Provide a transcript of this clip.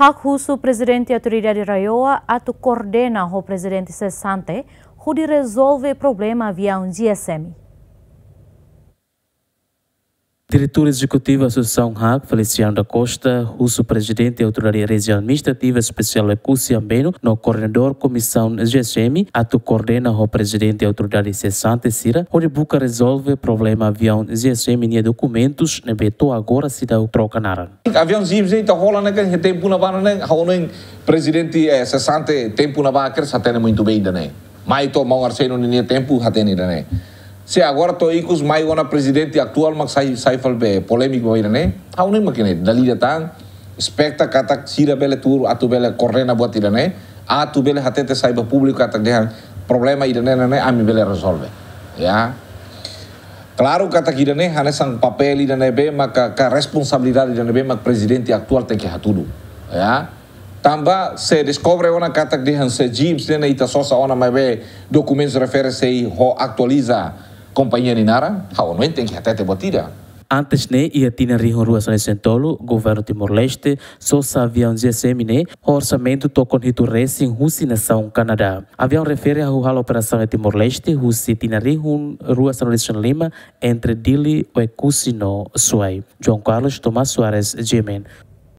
Hak husu presidente autoridade Raioa atu coordena o presidente cessante, hudi resolve problema via un GSM. Diretor Executivo da Associação RAC, Feliciano da Costa, russo presidente da Autoridade Regional Administrativa Especial da é Cusiambeno, no coordenador Comissão GSM, ato coordena o presidente da Autoridade Cessante Cira, onde busca resolver problema avião GSM e documentos, ne né, beto agora se dá o troca nara. Avião GSM está rolando né, que tempo na vana, né? Rolando né? presidente eh, Cessante tempo na vana, que está tendo muito bem, né? Mas o o arsênio nem tempo, tendo né? Se agora estou aí com os mais o presidente atual, mas sai, sai falbe polêmico aí, né? Há um nem maquine, dali de kata sira bele turu atu bele correna buat ira, né? Atu bele hatete saiba público kata dehan problema ira, né, né, ami bele resolve. Ya. Claro kata kira né, hanya sang um papel ira né be, maka ka responsabilidade ira né be, maka presidente atual tem que hatudu. Ya. Tamba se descobre ona kata dehan se James né ita sosa ona mai be documentos refere se ho aktualiza. Companhia Ninara, hawanuin tem até te botira. Antes ne ia tina rinho rua sone sentolo, governo Timor-Leste, só sa avião GSM ne, o orçamento tocon hitu resi em Rusi nação Canadá. Avião refere a rural operação em Timor-Leste, Rusi tina rinho rua sone lima, entre Dili e Cusino Suai. João Carlos Tomás Soares, Gemen.